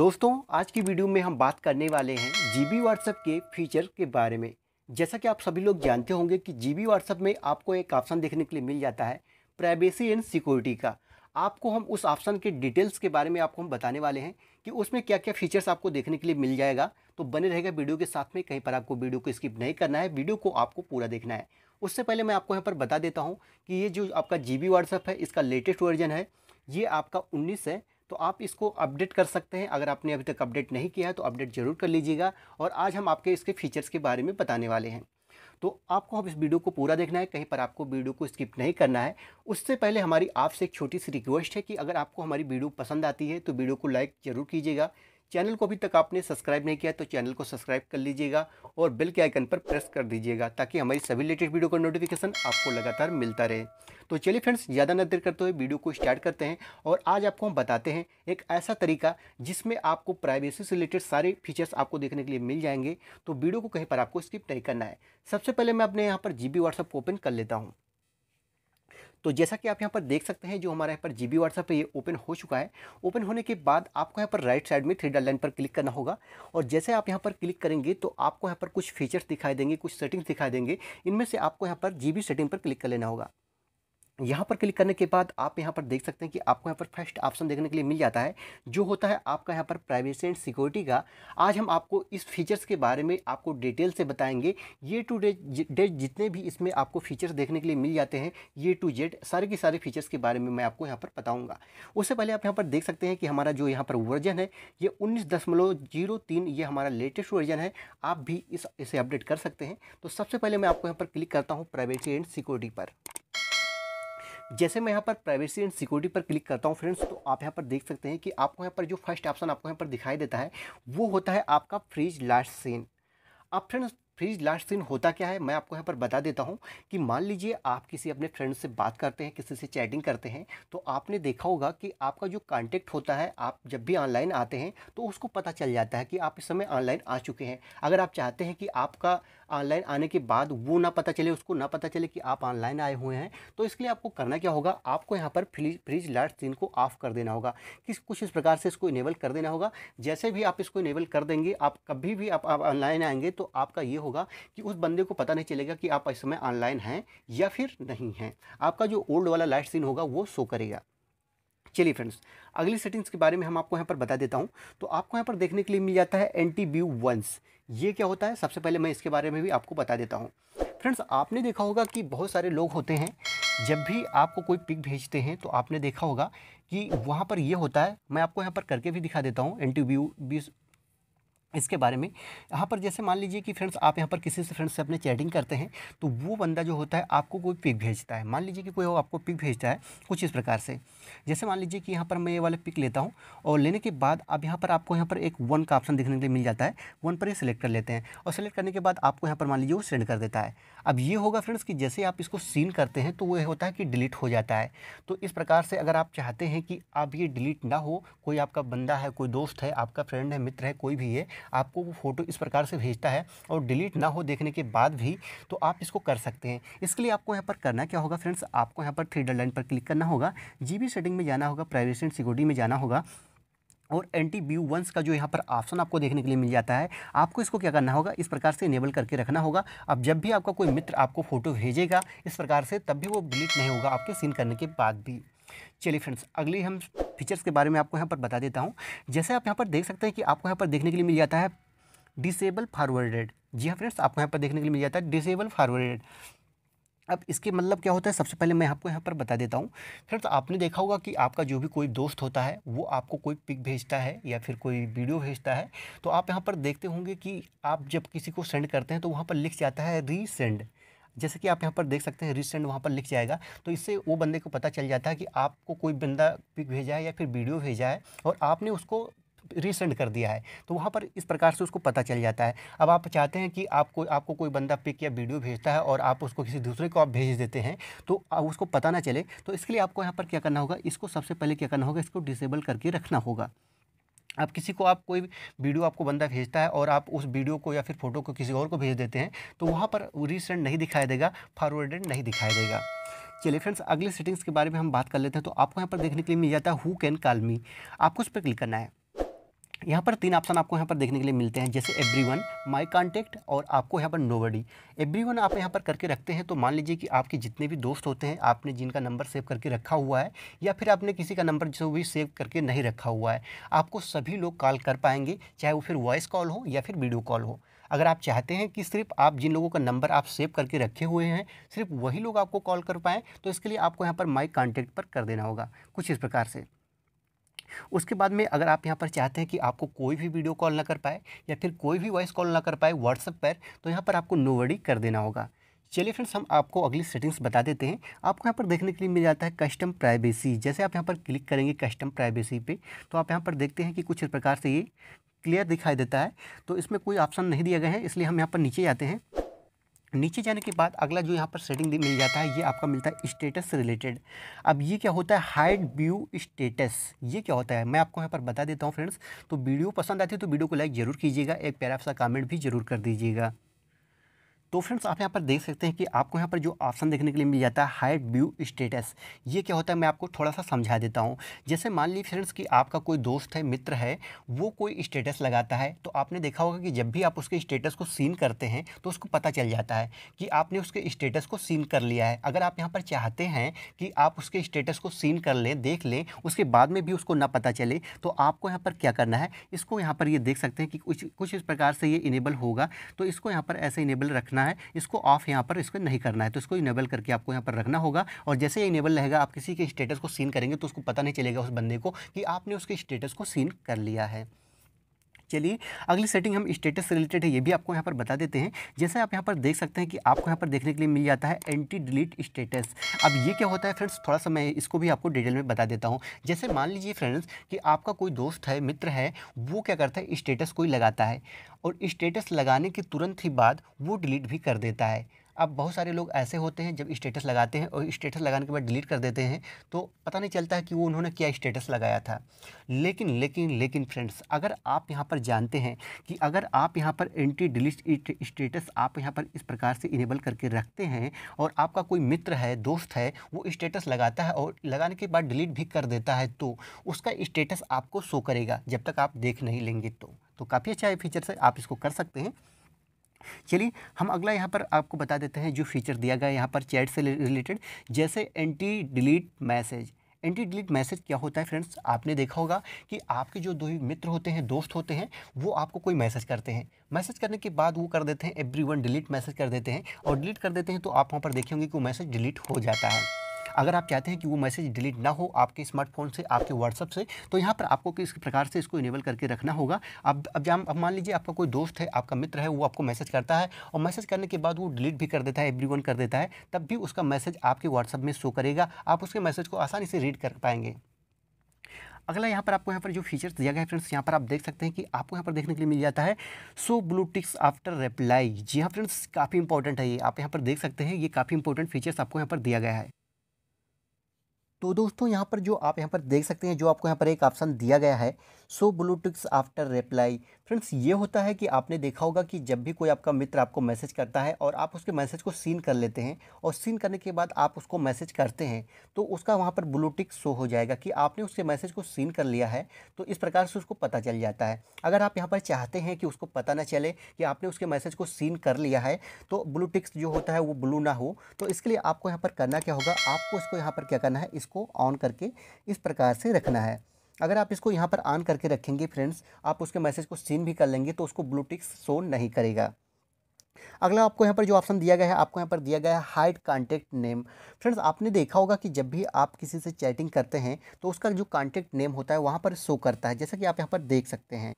दोस्तों आज की वीडियो में हम बात करने वाले हैं जी बी व्हाट्सएप के फीचर के बारे में जैसा कि आप सभी लोग जानते होंगे कि जी बी व्हाट्सएप में आपको एक ऑप्शन देखने के लिए मिल जाता है प्राइवेसी एंड सिक्योरिटी का आपको हम उस ऑप्शन के डिटेल्स के बारे में आपको हम बताने वाले हैं कि उसमें क्या क्या फीचर्स आपको देखने के लिए मिल जाएगा तो बने रहेगा वीडियो के साथ में कहीं पर आपको वीडियो को स्किप नहीं करना है वीडियो को आपको पूरा देखना है उससे पहले मैं आपको यहाँ पर बता देता हूँ कि ये जो आपका जी बी व्हाट्सएप है इसका लेटेस्ट वर्जन है ये आपका उन्नीस है तो आप इसको अपडेट कर सकते हैं अगर आपने अभी तक अपडेट नहीं किया है तो अपडेट ज़रूर कर लीजिएगा और आज हम आपके इसके फीचर्स के बारे में बताने वाले हैं तो आपको अब इस वीडियो को पूरा देखना है कहीं पर आपको वीडियो को स्किप नहीं करना है उससे पहले हमारी आपसे एक छोटी सी रिक्वेस्ट है कि अगर आपको हमारी वीडियो पसंद आती है तो वीडियो को लाइक ज़रूर कीजिएगा चैनल को अभी तक आपने सब्सक्राइब नहीं किया तो चैनल को सब्सक्राइब कर लीजिएगा और बेल के आइकन पर प्रेस कर दीजिएगा ताकि हमारी सभी लेटेस्ट वीडियो का नोटिफिकेशन आपको लगातार मिलता रहे तो चलिए फ्रेंड्स ज़्यादा न देर करते हुए वीडियो को स्टार्ट करते हैं और आज आपको हम बताते हैं एक ऐसा तरीका जिसमें आपको प्राइवेसी से रिलेटेड सारे फीचर्स आपको देखने के लिए मिल जाएंगे तो वीडियो को कहीं पर आपको स्किप नहीं करना है सबसे पहले मैं अपने यहाँ पर जी बी ओपन कर लेता हूँ तो जैसा कि आप यहाँ पर देख सकते हैं जो हमारा यहाँ पर जी बी व्हाट्सअप है ये ओपन हो चुका है ओपन होने के बाद आपको यहाँ पर राइट साइड में थ्री डॉट लाइन पर क्लिक करना होगा और जैसे आप यहाँ पर क्लिक करेंगे तो आपको यहाँ पर कुछ फीचर्स दिखाई देंगे कुछ सेटिंग्स दिखाई देंगे इनमें से आपको यहाँ पर जी सेटिंग पर क्लिक कर लेना होगा यहाँ पर क्लिक करने के बाद आप यहाँ पर देख सकते हैं कि आपको यहाँ पर फर्स्ट ऑप्शन देखने के लिए मिल जाता है जो होता है आपका यहाँ पर प्राइवेसी एंड सिक्योरिटी का आज हम आपको इस फीचर्स के बारे में आपको डिटेल से बताएंगे ये टू डे डेट जितने भी इसमें आपको फीचर्स देखने के लिए मिल जाते हैं ये टू जेड सारे के सारे फीचर्स के बारे में मैं आपको यहाँ पर बताऊँगा उससे पहले आप यहाँ पर देख सकते हैं कि हमारा जो यहाँ पर वर्जन है ये उन्नीस ये हमारा लेटेस्ट वर्जन है आप भी इस इसे अपडेट कर सकते हैं तो सबसे पहले मैं आपको यहाँ पर क्लिक करता हूँ प्राइवेसी एंड सिक्योरिटी पर जैसे मैं यहाँ पर प्राइवेसी एंड सिक्योरिटी पर क्लिक करता हूँ फ्रेंड्स तो आप यहाँ पर देख सकते हैं कि आपको यहाँ पर जो फर्स्ट ऑप्शन आपको यहाँ पर दिखाई देता है वो होता है आपका फ्रीज लास्ट सीन अब फ्रेंड्स फ्रीज लास्ट सीन होता क्या है मैं आपको यहाँ पर बता देता हूँ कि मान लीजिए आप किसी अपने फ्रेंड से बात करते हैं किसी से चैटिंग करते हैं तो आपने देखा होगा कि आपका जो कांटेक्ट होता है आप जब भी ऑनलाइन आते हैं तो उसको पता चल जाता है कि आप इस समय ऑनलाइन आ चुके हैं अगर आप चाहते हैं कि आपका ऑनलाइन आने के बाद वो ना पता चले उसको ना पता चले कि आप ऑनलाइन आए हुए हैं तो इसके लिए आपको करना क्या होगा आपको यहाँ पर फ्रिज फ्रिज लाइट सीन को ऑफ कर देना होगा किस कुछ इस प्रकार से इसको इनेबल कर देना होगा जैसे भी आप इसको इनेबल कर देंगे आप कभी भी आप ऑनलाइन आएंगे तो आपका ये होगा कि उस बंदे को पता नहीं चलेगा कि आप इस समय ऑनलाइन हैं या फिर नहीं हैं आपका जो ओल्ड वाला लाइट सीन होगा वो शो करेगा चलिए फ्रेंड्स अगली सेटिंग्स के बारे में हम आपको यहाँ पर बता देता हूँ तो आपको यहाँ पर देखने के लिए मिल जाता है एंटी व्यू वंस ये क्या होता है सबसे पहले मैं इसके बारे में भी आपको बता देता हूँ फ्रेंड्स आपने देखा होगा कि बहुत सारे लोग होते हैं जब भी आपको कोई पिक भेजते हैं तो आपने देखा होगा कि वहाँ पर ये होता है मैं आपको यहाँ पर करके भी दिखा देता हूँ एंटी व्यू इसके बारे में यहाँ पर जैसे मान लीजिए कि फ्रेंड्स आप यहाँ पर किसी से फ्रेंड्स से अपने चैटिंग करते हैं तो वो बंदा जो होता है आपको कोई पिक भेजता है मान लीजिए कि कोई आपको पिक भेजता है कुछ इस प्रकार से जैसे मान लीजिए कि यहाँ पर मैं ये वाला पिक लेता हूँ और लेने के बाद अब यहाँ पर आपको यहाँ पर एक वन का ऑप्शन देखने के लिए मिल जाता है वन पर ये सिलेक्ट कर लेते हैं और सिलेक्ट करने के बाद आपको यहाँ पर मान लीजिए वो सेंड कर देता है अब ये होगा फ्रेंड्स कि जैसे आप इसको सील करते हैं तो वो होता है कि डिलीट हो जाता है तो इस प्रकार से अगर आप चाहते हैं कि आप ये डिलीट ना हो कोई आपका बंदा है कोई दोस्त है आपका फ्रेंड है मित्र है कोई भी है आपको वो फ़ोटो इस प्रकार से भेजता है और डिलीट ना हो देखने के बाद भी तो आप इसको कर सकते हैं इसके लिए आपको यहाँ पर करना क्या होगा फ्रेंड्स आपको यहाँ पर थ्री डर लाइन पर क्लिक करना होगा जी सेटिंग में जाना होगा प्राइवेसी एंड सिक्योरिटी में जाना होगा और एंटी ब्यू वंस का जो यहाँ पर ऑप्शन आपको देखने के लिए मिल जाता है आपको इसको क्या करना होगा इस प्रकार से इनेबल करके रखना होगा अब जब भी आपका कोई मित्र आपको फ़ोटो भेजेगा इस प्रकार से तब भी वो डिलीट नहीं होगा आपके सीन करने के बाद भी चलिए फ्रेंड्स अगली हम फीचर्स के बारे में आपको यहाँ पर बता देता हूँ जैसे आप यहाँ पर देख सकते हैं कि आपको यहाँ पर देखने के लिए मिल जाता है डिसेबल फारवर्डेड जी हाँ फ्रेंड्स आपको यहाँ पर देखने के लिए मिल जाता है डिसेबल फारवर्डेड अब इसके मतलब क्या होता है सबसे पहले मैं आपको यहाँ पर बता देता हूँ फ्रेंड्स आपने देखा होगा कि आपका जो भी कोई दोस्त होता है वो आपको कोई पिक भेजता है या फिर कोई वीडियो भेजता है तो आप यहाँ पर देखते होंगे कि आप जब किसी को सेंड करते हैं तो वहाँ पर लिख जाता है रीसेंड जैसे कि आप यहाँ पर देख सकते हैं रिसेंट वहाँ पर लिख जाएगा तो इससे वो बंदे को पता चल जाता है कि आपको कोई बंदा पिक भेजा है या फिर वीडियो भेजा है और आपने उसको रीसेंड कर दिया है तो वहाँ पर इस प्रकार से उसको पता चल जाता है अब आप चाहते हैं कि आपको आपको कोई बंदा पिक या वीडियो भेजता है और आप उसको किसी दूसरे को आप भेज देते हैं तो उसको पता ना चले तो इसके लिए आपको यहाँ पर क्या करना होगा इसको सबसे पहले क्या करना होगा इसको डिसेबल करके रखना होगा आप किसी को आप कोई वीडियो आपको बंदा भेजता है और आप उस वीडियो को या फिर फोटो को किसी और को भेज देते हैं तो वहाँ पर रीसेंड नहीं दिखाई देगा फॉरवर्डेड नहीं दिखाई देगा चलिए फ्रेंड्स अगले सेटिंग्स के बारे में हम बात कर लेते हैं तो आपको यहाँ पर देखने के लिए मिल जाता है हु कैन कॉल मी आपको उस पर क्लिक करना है यहाँ पर तीन ऑप्शन आपको यहाँ पर देखने के लिए मिलते हैं जैसे एवरी वन माई कॉन्टेक्ट और आपको यहाँ पर नोवडी एवरी वन आप यहाँ पर करके रखते हैं तो मान लीजिए कि आपके जितने भी दोस्त होते हैं आपने जिनका नंबर सेव करके रखा हुआ है या फिर आपने किसी का नंबर जो भी सेव करके नहीं रखा हुआ है आपको सभी लोग कॉल कर पाएंगे चाहे वो फिर वॉइस कॉल हो या फिर वीडियो कॉल हो अगर आप चाहते हैं कि सिर्फ आप जिन लोगों का नंबर आप सेव करके रखे हुए हैं सिर्फ वही लोग आपको कॉल कर पाएँ तो इसके लिए आपको यहाँ पर माई कॉन्टैक्ट पर कर देना होगा कुछ इस प्रकार से उसके बाद में अगर आप यहाँ पर चाहते हैं कि आपको कोई भी वीडियो कॉल ना कर पाए या फिर कोई भी वॉइस कॉल ना कर पाए व्हाट्सअप पर तो यहाँ पर आपको नोवडी कर देना होगा चलिए फ्रेंड्स हम आपको अगली सेटिंग्स बता देते हैं आपको यहाँ पर देखने के लिए मिल जाता है कस्टम प्राइवेसी जैसे आप यहाँ पर क्लिक करेंगे कस्टम प्राइवेसी पे तो आप यहाँ पर देखते हैं कि कुछ प्रकार से ये क्लियर दिखाई देता है तो इसमें कोई ऑप्शन नहीं दिया गया है इसलिए हम यहाँ पर नीचे जाते हैं नीचे जाने के बाद अगला जो यहाँ पर सेटिंग मिल जाता है ये आपका मिलता है स्टेटस से रिलेटेड अब ये क्या होता है हाइड व्यू स्टेटस ये क्या होता है मैं आपको यहाँ पर बता देता हूँ फ्रेंड्स तो वीडियो पसंद आती है तो वीडियो को लाइक ज़रूर कीजिएगा एक प्यारा सा कमेंट भी जरूर कर दीजिएगा तो फ्रेंड्स आप यहाँ पर देख सकते हैं कि आपको यहाँ पर जो ऑप्शन देखने के लिए मिल जाता है हाइट व्यू स्टेटस ये क्या होता है मैं आपको थोड़ा सा समझा देता हूँ जैसे मान लीजिए फ्रेंड्स कि आपका कोई दोस्त है मित्र है वो कोई स्टेटस लगाता है तो आपने देखा होगा कि जब भी आप उसके स्टेटस को सीन करते हैं तो उसको पता चल जाता है कि आपने उसके स्टेटस को सीन कर लिया है अगर आप यहाँ पर चाहते हैं कि आप उसके स्टेटस को सीन कर लें देख लें उसके बाद में भी उसको ना पता चले तो आपको यहाँ पर क्या करना है इसको यहाँ पर ये देख सकते हैं कि कुछ कुछ इस प्रकार से ये इनेबल होगा तो इसको यहाँ पर ऐसे इनेबल रखना करना है इसको ऑफ यहाँ पर इसको नहीं करना है तो इसको इनेबल करके आपको यहाँ पर रखना होगा और जैसे इनेबल रहेगा आप किसी के स्टेटस को सीन करेंगे तो उसको पता नहीं चलेगा उस बंदे को कि आपने उसके स्टेटस को सीन कर लिया है चलिए अगली सेटिंग हम स्टेटस से रिलेटेड है ये भी आपको यहाँ पर बता देते हैं जैसे आप यहाँ पर देख सकते हैं कि आपको यहाँ पर देखने के लिए मिल जाता है एंटी डिलीट स्टेटस अब ये क्या होता है फ्रेंड्स थोड़ा सा मैं इसको भी आपको डिटेल में बता देता हूँ जैसे मान लीजिए फ्रेंड्स कि आपका कोई दोस्त है मित्र है वो क्या करता है स्टेटस कोई लगाता है और स्टेटस लगाने के तुरंत ही बाद वो डिलीट भी कर देता है अब बहुत सारे लोग ऐसे होते हैं जब स्टेटस लगाते हैं और स्टेटस लगाने के बाद डिलीट कर देते हैं तो पता नहीं चलता है कि वो उन्होंने क्या स्टेटस लगाया था लेकिन लेकिन लेकिन फ्रेंड्स अगर आप यहाँ पर जानते हैं कि अगर आप यहाँ पर एंटी डिलीट स्टेटस आप यहाँ पर इस प्रकार से इनेबल करके रखते हैं और आपका कोई मित्र है दोस्त है वो स्टेटस लगाता है और लगाने के बाद डिलीट भी कर देता है तो उसका स्टेटस आपको शो करेगा जब तक आप देख नहीं लेंगे तो तो काफ़ी अच्छा फीचर है आप इसको कर सकते हैं चलिए हम अगला यहाँ पर आपको बता देते हैं जो फीचर दिया गया है यहाँ पर चैट से रिलेटेड जैसे anti delete message anti delete message क्या होता है फ्रेंड्स आपने देखा होगा कि आपके जो दो मित्र होते हैं दोस्त होते हैं वो आपको कोई मैसेज करते हैं मैसेज करने के बाद वो कर देते हैं एवरी वन डिलीट मैसेज कर देते हैं और डिलीट कर देते हैं तो आप वहाँ पर देखेंगे कि वो मैसेज डिलीट हो जाता है अगर आप चाहते हैं कि वो मैसेज डिलीट ना हो आपके स्मार्टफोन से आपके व्हाट्सअप से तो यहाँ पर आपको किस प्रकार से इसको इनेबल करके रखना होगा अब अब मान लीजिए आपका कोई दोस्त है आपका मित्र है वो आपको मैसेज करता है और मैसेज करने के बाद वो डिलीट भी कर देता है एवरी कर देता है तब भी उसका मैसेज आपके व्हाट्सअप में शो करेगा आप उसके मैसेज को आसानी से रीड कर पाएंगे अगला यहाँ पर आपको यहाँ पर जो फीचर्स दिया गया है फ्रेंड्स यहाँ पर आप देख सकते हैं कि आपको यहाँ पर देखने के लिए मिल जाता है so blue ticks after reply जी हाँ फ्रेंड्स काफ़ी इंपॉर्टेंट है ये आप यहाँ पर देख सकते हैं ये काफ़ी इंपॉर्टेंट फीचर्स आपको यहाँ पर दिया गया है तो दोस्तों यहाँ पर जो आप यहाँ पर देख सकते हैं जो आपको यहाँ पर एक ऑप्शन दिया गया है so blue ticks after reply friends ये होता है कि आपने देखा होगा कि जब भी कोई आपका मित्र आपको मैसेज करता है और आप उसके मैसेज को सीन कर लेते हैं और सीन करने के बाद आप उसको मैसेज करते हैं तो उसका वहाँ पर ब्लू टिक्स शो हो जाएगा कि आपने उसके मैसेज को सीन कर लिया है तो इस प्रकार से उसको पता चल जाता है अगर आप यहाँ पर चाहते हैं कि उसको पता ना चले कि आपने उसके मैसेज को सीन कर लिया है तो ब्लू टिक्स जो होता है वो ब्लू ना हो तो इसके लिए आपको यहाँ पर करना क्या होगा आपको इसको यहाँ पर क्या करना है इसको ऑन करके इस प्रकार से रखना है अगर आप इसको यहाँ पर ऑन करके रखेंगे फ्रेंड्स आप उसके मैसेज को सीन भी कर लेंगे तो उसको ब्लूटिक्स शो नहीं करेगा अगला आपको यहाँ पर जो ऑप्शन दिया गया है आपको यहाँ पर दिया गया है हाइड कांटेक्ट नेम फ्रेंड्स आपने देखा होगा कि जब भी आप किसी से चैटिंग करते हैं तो उसका जो कांटेक्ट नेम होता है वहाँ पर शो करता है जैसा कि आप यहाँ पर देख सकते हैं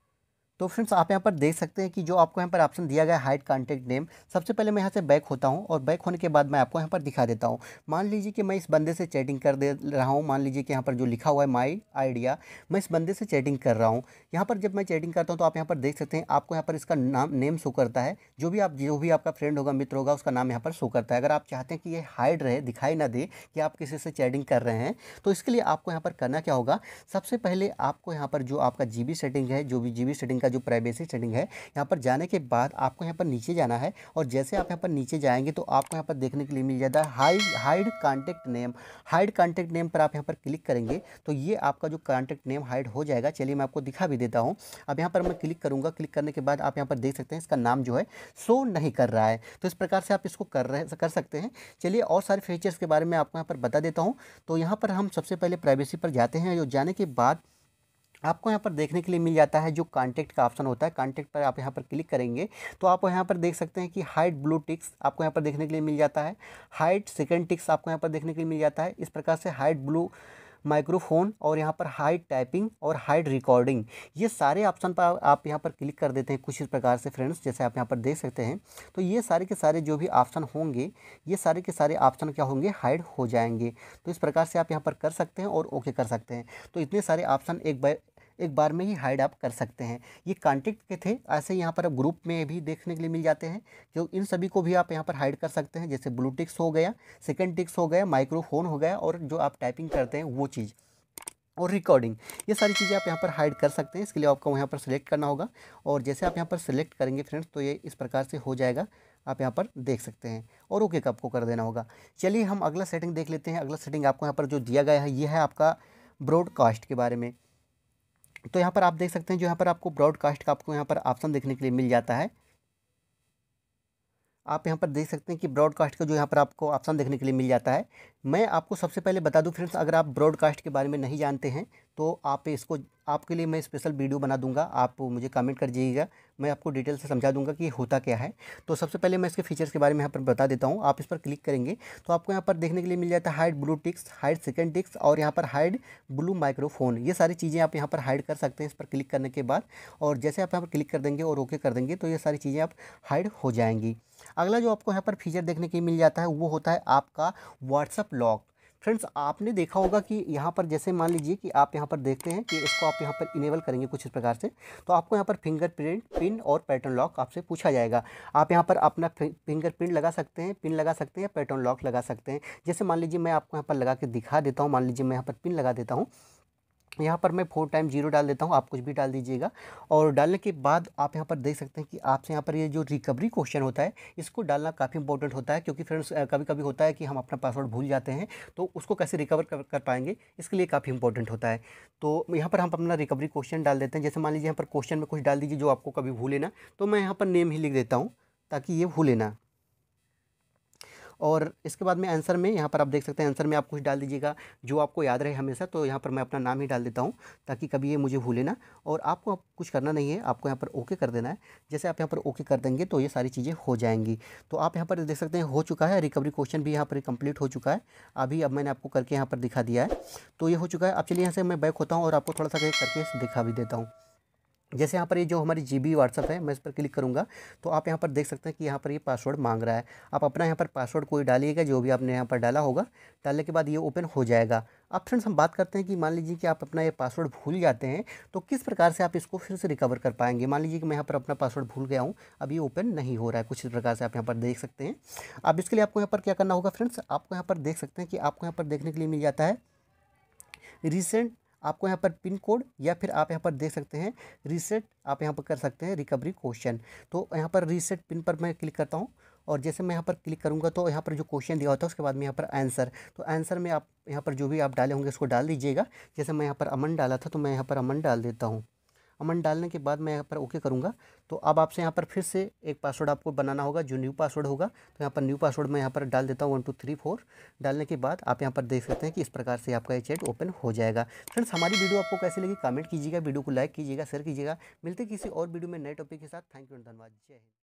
तो फ्रेंड्स आप यहाँ पर देख सकते हैं कि जो आपको यहाँ पर ऑप्शन दिया गया हाइट कॉन्टेक्ट कॉन्टैक्ट नेम सबसे पहले मैं यहाँ से बैक होता हूँ और बैक होने के बाद मैं आपको यहाँ पर दिखा देता हूँ मान लीजिए कि मैं इस बंदे से चैटिंग कर दे रहा हूँ मान लीजिए कि यहाँ पर जो लिखा हुआ है माई आइडिया मैं इस बंदे से चैटिंग कर रहा हूँ यहाँ पर जब मैं चैटिंग करता हूँ तो आप यहाँ पर देख सकते हैं आपको यहाँ पर इसका नाम नेम शो करता है जो भी आप जो भी आपका फ्रेंड होगा मित्र होगा उसका नाम यहाँ पर शो करता है अगर आप चाहते हैं कि ये हाइड रहे दिखाई ना दे कि आप किसी से चैटिंग कर रहे हैं तो इसके लिए आपको यहाँ पर करना क्या होगा सबसे पहले आपको यहाँ पर जो आपका जी सेटिंग है जो भी जी सेटिंग का जो प्राइवेसी सेटिंग है यहाँ पर जाने के बाद आपको यहाँ पर नीचे जाना है और जैसे आप यहाँ पर नीचे जाएंगे तो आपको यहाँ पर देखने के लिए मिल जाता है high hide contact name hide contact name पर आप यहाँ पर क्लिक करेंगे तो ये आपका जो कॉन्टैक्ट नेम हाइड हो जाएगा चलिए मैं आपको दिखा भी देता हूँ अब यहाँ पर मैं क्लिक करूँगा क्लिक करने के बाद आप यहाँ पर देख सकते हैं इसका नाम जो है शो नहीं कर रहा है तो इस प्रकार से आप इसको कर रहे कर सकते हैं चलिए और सारे फीचर्स के बारे में आपको यहाँ पर बता देता हूँ तो यहाँ पर हम सबसे पहले प्राइवेसी पर जाते हैं जो जाने के बाद आपको यहाँ पर देखने के लिए मिल जाता है जो कांटेक्ट का ऑप्शन होता है कांटेक्ट पर आप यहाँ पर क्लिक करेंगे तो आप यहाँ पर देख सकते हैं कि हाइट ब्लू टिक्स आपको यहाँ पर देखने के लिए मिल जाता है हाइट सेकेंड टिक्स आपको यहाँ पर देखने के लिए मिल जाता है इस प्रकार से हाइट ब्लू माइक्रोफोन और यहाँ पर हाइट टाइपिंग और हाइट रिकॉर्डिंग ये सारे ऑप्शन पर आप यहाँ पर क्लिक कर देते हैं कुछ इस प्रकार से फ्रेंड्स जैसे आप यहाँ पर देख सकते हैं तो ये सारे के सारे जो भी ऑप्शन होंगे ये सारे के सारे ऑप्शन क्या होंगे हाइड हो जाएंगे तो इस प्रकार से आप यहाँ पर कर सकते हैं और ओके कर सकते हैं तो इतने सारे ऑप्शन एक बार एक बार में ही हाइड आप कर सकते हैं ये कॉन्टेक्ट के थे ऐसे यहाँ पर आप ग्रुप में भी देखने के लिए मिल जाते हैं जो इन सभी को भी आप यहाँ पर हाइड कर सकते हैं जैसे ब्लू टिक्स हो गया सेकेंड टिक्स हो गया माइक्रोफोन हो गया और जो आप टाइपिंग करते हैं वो चीज़ और रिकॉर्डिंग ये सारी चीज़ें आप यहाँ पर हाइड कर सकते हैं इसके लिए आपको यहाँ पर सिलेक्ट करना होगा और जैसे आप यहाँ पर सिलेक्ट करेंगे फ्रेंड्स तो ये इस प्रकार से हो जाएगा आप यहाँ पर देख सकते हैं और ओके का आपको कर देना होगा चलिए हम अगला सेटिंग देख लेते हैं अगला सेटिंग आपको यहाँ पर जो दिया गया है ये है आपका ब्रॉडकास्ट के बारे में तो यहाँ पर आप देख सकते हैं जो यहाँ पर आपको ब्रॉडकास्ट का आपको यहाँ पर ऑप्शन देखने के लिए मिल जाता है आप यहाँ पर देख सकते हैं कि ब्रॉडकास्ट का जो यहाँ पर आपको ऑप्शन देखने के लिए मिल जाता है मैं आपको सबसे पहले बता दूं फ्रेंड्स अगर आप ब्रॉडकास्ट के बारे में नहीं जानते हैं तो आप इसको आपके लिए मैं स्पेशल वीडियो बना दूंगा आप मुझे कमेंट कर दीजिएगा मैं आपको डिटेल से समझा दूंगा कि ये होता क्या है तो सबसे पहले मैं इसके फीचर्स के बारे में यहाँ पर बता देता हूँ आप इस पर क्लिक करेंगे तो आपको यहाँ पर देखने के लिए मिल जाता है hide blue ticks hide second ticks और यहाँ पर हाइड ब्लू माइक्रोफोन ये सारी चीज़ें आप यहाँ पर हाइड कर सकते हैं इस पर क्लिक करने के बाद और जैसे आप यहाँ पर क्लिक कर देंगे और ओके कर देंगे तो ये सारी चीज़ें आप हाइड हो जाएंगी अगला जो आपको यहाँ पर फीचर देखने के मिल जाता है वो होता है आपका व्हाट्सअप लॉक फ्रेंड्स आपने देखा होगा कि यहाँ पर जैसे मान लीजिए कि आप यहाँ पर देखते हैं कि इसको आप यहाँ पर इनेबल करेंगे कुछ इस प्रकार से तो आपको यहाँ पर फिंगरप्रिंट पिन और पैटर्न लॉक आपसे पूछा जाएगा आप यहाँ पर अपना फिंगरप्रिंट लगा सकते हैं पिन लगा सकते हैं पैटर्न लॉक लगा सकते हैं जैसे मान लीजिए मैं आपको यहाँ पर लगा के दिखा देता हूँ मान लीजिए मैं यहाँ पर पिन लगा देता हूँ यहाँ पर मैं फोर टाइम जीरो डाल देता हूँ आप कुछ भी डाल दीजिएगा और डालने के बाद आप यहाँ पर देख सकते हैं कि आपसे यहाँ पर ये जो रिकवरी क्वेश्चन होता है इसको डालना काफ़ी इंपॉर्टेंट होता है क्योंकि फ्रेंड्स कभी कभी होता है कि हम अपना पासवर्ड भूल जाते हैं तो उसको कैसे रिकवर कर, कर पाएंगे इसके लिए काफ़ी इंपॉर्टेंट होता है तो यहाँ पर हम अपना रिकवरी क्वेश्चन डाल देते हैं जैसे मान लीजिए यहाँ पर क्वेश्चन में कुछ डाल दीजिए जो आपको कभी भूलेना तो मैं यहाँ पर नेम ही लिख देता हूँ ताकि ये भूलेना और इसके बाद में आंसर में यहाँ पर आप देख सकते हैं आंसर में आप कुछ डाल दीजिएगा जो आपको याद रहे हमेशा तो यहाँ पर मैं अपना नाम ही डाल देता हूँ ताकि कभी ये मुझे भूले ना और आपको आप कुछ करना नहीं है आपको यहाँ पर ओके कर देना है जैसे आप यहाँ पर ओके कर देंगे तो ये सारी चीज़ें हो जाएंगी तो आप यहाँ पर देख सकते हैं हो चुका है रिकवरी क्वेश्चन भी यहाँ पर कंप्लीट हो चुका है अभी अब मैंने आपको करके यहाँ पर दिखा दिया है तो ये हो चुका है अब चलिए यहाँ से मैं बैक होता हूँ और आपको थोड़ा सा करके दिखा भी देता हूँ जैसे यहाँ पर ये जो हमारी जी बी व्हाट्सअप है मैं इस पर क्लिक करूँगा तो आप यहाँ पर देख सकते हैं कि यहाँ पर ये पासवर्ड मांग रहा है आप अपना यहाँ पर पासवर्ड कोई डालिएगा जो भी आपने यहाँ पर डाला होगा डालने के बाद ये ओपन हो जाएगा अब फ्रेंड्स हम बात करते हैं कि मान लीजिए कि आप अपना ये पासवर्ड भूल जाते हैं तो किस प्रकार से आप इसको फिर से रिकवर कर पाएंगे मान लीजिए कि मैं यहाँ पर अपना पासवर्ड भूल गया हूँ अब ये ओपन नहीं हो रहा है कुछ प्रकार से आप यहाँ पर देख सकते हैं अब इसके लिए आपको यहाँ पर क्या करना होगा फ्रेंड्स आपको यहाँ पर देख सकते हैं कि आपको यहाँ पर देखने के लिए मिल जाता है रिसेंट आपको यहाँ पर पिन कोड या फिर आप यहाँ पर देख सकते हैं रीसेट आप यहाँ पर कर सकते हैं रिकवरी क्वेश्चन तो यहाँ पर रीसेट पिन पर मैं क्लिक करता हूँ और जैसे मैं यहाँ पर क्लिक करूँगा तो यहाँ पर जो क्वेश्चन दिया होता है उसके बाद में यहाँ पर आंसर तो आंसर में आप यहाँ पर जो भी आप डाले होंगे उसको डाल दीजिएगा जैसे मैं यहाँ पर अमन डाला था तो मैं यहाँ पर अमन डाल देता हूँ अमन डालने के बाद मैं यहाँ पर ओके करूँगा तो अब आपसे यहाँ पर फिर से एक पासवर्ड आपको बनाना होगा जो न्यू पासवर्ड होगा तो यहाँ पर न्यू पासवर्ड मैं यहाँ पर डाल देता हूँ वन टू थ्री फोर डालने के बाद आप यहाँ पर देख सकते हैं कि इस प्रकार से आपका ये चैट ओपन हो जाएगा फ्रेंड्स हमारी वीडियो आपको कैसे लगी कमेंट कीजिएगा वीडियो को लाइक कीजिएगा शेयर कीजिएगा मिलते किसी और वीडियो में नए टॉपिक के साथ थैंक यू धन्यवाद जय हिंद